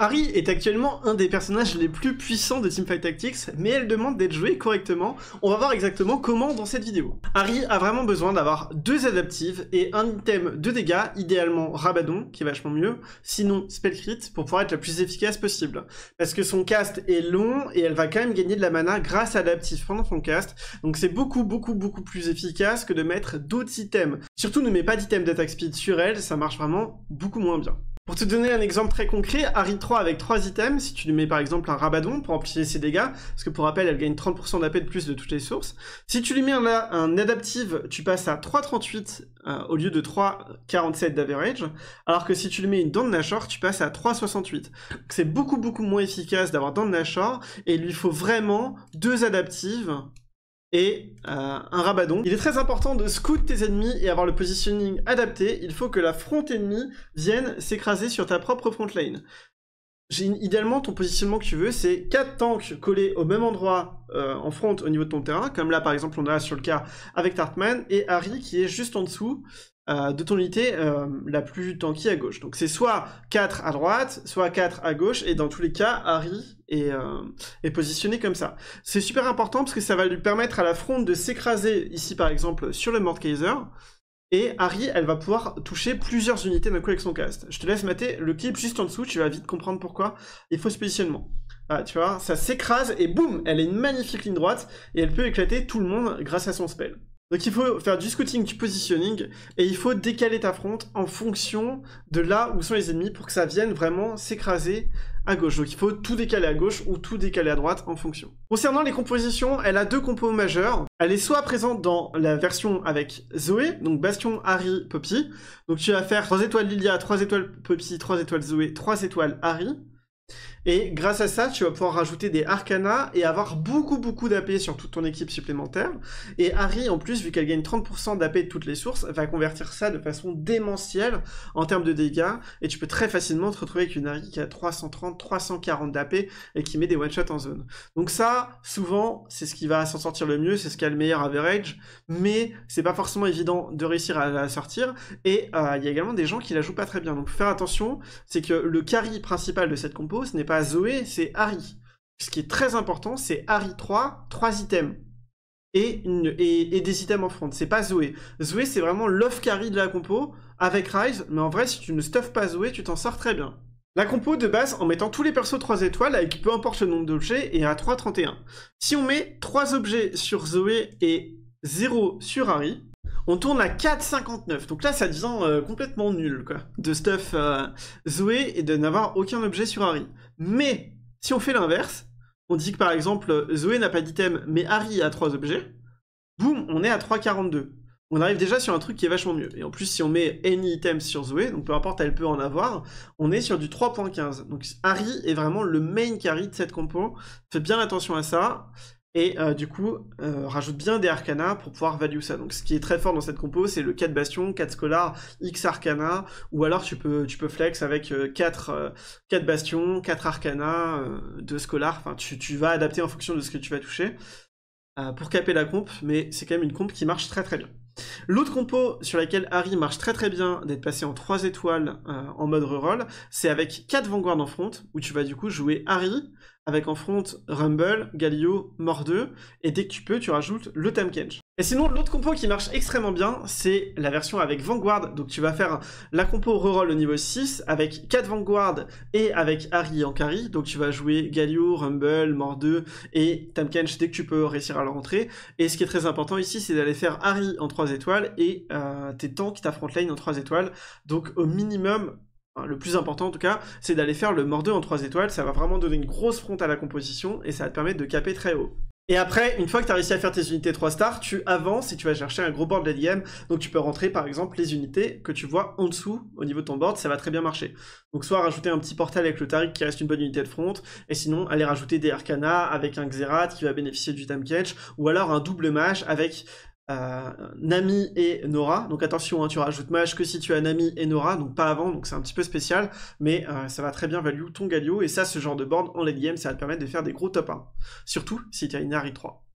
Harry est actuellement un des personnages les plus puissants de Teamfight Tactics, mais elle demande d'être jouée correctement. On va voir exactement comment dans cette vidéo. Harry a vraiment besoin d'avoir deux adaptives et un item de dégâts, idéalement Rabadon, qui est vachement mieux, sinon Spellcrit, pour pouvoir être la plus efficace possible. Parce que son cast est long et elle va quand même gagner de la mana grâce à l'adaptive pendant son cast, donc c'est beaucoup beaucoup beaucoup plus efficace que de mettre d'autres items. Surtout ne mets pas d'item d'attaque speed sur elle, ça marche vraiment beaucoup moins bien. Pour te donner un exemple très concret, Harry 3 avec 3 items, si tu lui mets par exemple un Rabadon pour amplifier ses dégâts, parce que pour rappel, elle gagne 30% d'AP de plus de toutes les sources. Si tu lui mets un, un adaptive, tu passes à 3,38 euh, au lieu de 3,47 d'average, alors que si tu lui mets une dent de Nashor, tu passes à 3,68. C'est beaucoup beaucoup moins efficace d'avoir Dawn de Nashor, et il lui faut vraiment deux adaptives et euh, un rabadon. Il est très important de scout tes ennemis et avoir le positioning adapté. Il faut que la front ennemie vienne s'écraser sur ta propre front lane. Idéalement, ton positionnement que tu veux, c'est 4 tanks collés au même endroit euh, en front au niveau de ton terrain, comme là par exemple on a sur le cas avec Tartman, et Harry qui est juste en dessous, euh, de ton unité euh, la plus tanky à gauche. Donc c'est soit 4 à droite, soit 4 à gauche, et dans tous les cas, Harry est, euh, est positionné comme ça. C'est super important parce que ça va lui permettre à la fronde de s'écraser, ici par exemple, sur le Mordkaiser, et Harry, elle va pouvoir toucher plusieurs unités d'un coup avec son cast. Je te laisse mater le clip juste en dessous, tu vas vite comprendre pourquoi il faut ce positionnement. Ah, tu vois, ça s'écrase et boum, elle a une magnifique ligne droite et elle peut éclater tout le monde grâce à son spell. Donc il faut faire du scouting, du positioning, et il faut décaler ta fronte en fonction de là où sont les ennemis pour que ça vienne vraiment s'écraser à gauche. Donc il faut tout décaler à gauche ou tout décaler à droite en fonction. Concernant les compositions, elle a deux compos majeurs. Elle est soit présente dans la version avec Zoé, donc Bastion, Harry, Poppy. Donc tu vas faire 3 étoiles Lilia, 3 étoiles Poppy, 3 étoiles Zoé, 3 étoiles Harry. Et grâce à ça, tu vas pouvoir rajouter des arcanas et avoir beaucoup beaucoup d'AP sur toute ton équipe supplémentaire. Et Harry, en plus, vu qu'elle gagne 30% d'AP de toutes les sources, va convertir ça de façon démentielle en termes de dégâts. Et tu peux très facilement te retrouver avec une Harry qui a 330, 340 d'AP et qui met des one-shots en zone. Donc ça, souvent, c'est ce qui va s'en sortir le mieux, c'est ce qui a le meilleur average. Mais c'est pas forcément évident de réussir à la sortir. Et euh, il y a également des gens qui la jouent pas très bien. Donc faire attention, c'est que le carry principal de cette compo, ce n'est pas Zoé, c'est Harry. Ce qui est très important, c'est Harry 3, 3 items. Et, et, des items en front. C'est pas Zoé. Zoé, c'est vraiment l'off carry de la compo avec Rise, mais en vrai, si tu ne stuffes pas Zoé, tu t'en sors très bien. La compo de base en mettant tous les persos 3 étoiles avec peu importe le nombre d'objets et à 3,31. Si on met 3 objets sur Zoé et 0 sur Harry, on tourne à 4,59. Donc là, ça devient euh, complètement nul, quoi. De stuff euh, Zoé et de n'avoir aucun objet sur Harry. Mais, si on fait l'inverse, on dit que par exemple, Zoé n'a pas d'item, mais Harry a trois objets. Boum, on est à 3,42. On arrive déjà sur un truc qui est vachement mieux. Et en plus, si on met any item sur Zoé, donc peu importe, elle peut en avoir, on est sur du 3.15. Donc Harry est vraiment le main carry de cette compo. Faites bien attention à ça et euh, du coup euh, rajoute bien des arcanas pour pouvoir value ça. Donc ce qui est très fort dans cette compo, c'est le 4 bastion, 4 scolars, X arcana, ou alors tu peux, flex avec 4, euh, bastions, 4 arcanas, 2 scolar. enfin tu, tu, vas adapter en fonction de ce que tu vas toucher pour caper la comp, mais c'est quand même une comp qui marche très très bien. L'autre compo sur laquelle Harry marche très très bien d'être passé en 3 étoiles euh, en mode reroll, c'est avec 4 Vanguard en front, où tu vas du coup jouer Harry, avec en front Rumble, Galio, Mordeux, et dès que tu peux, tu rajoutes le Tamkench. Et sinon, l'autre compo qui marche extrêmement bien, c'est la version avec Vanguard. Donc tu vas faire la compo reroll au niveau 6 avec 4 Vanguard et avec Harry en carry. Donc tu vas jouer Galio, Rumble, Mordeux et Tamkench dès que tu peux réussir à le rentrer. Et ce qui est très important ici, c'est d'aller faire Harry en 3 étoiles et euh, tes tanks t'affrontent lane en 3 étoiles. Donc au minimum, hein, le plus important en tout cas, c'est d'aller faire le mordeux en 3 étoiles. Ça va vraiment donner une grosse fronte à la composition et ça va te permettre de caper très haut. Et après, une fois que tu as réussi à faire tes unités 3 stars, tu avances et tu vas chercher un gros board d'ADM. Donc tu peux rentrer par exemple les unités que tu vois en dessous au niveau de ton board, ça va très bien marcher. Donc soit rajouter un petit portal avec le Tariq qui reste une bonne unité de front, et sinon aller rajouter des Arcana avec un Xerath qui va bénéficier du Time Catch, ou alors un double match avec Nami et Nora. Donc attention, hein, tu rajoutes mage que si tu as Nami et Nora, donc pas avant, donc c'est un petit peu spécial, mais euh, ça va très bien value ton Galio, et ça, ce genre de board en late game, ça va te permettre de faire des gros top 1. Surtout si tu as une ARI 3.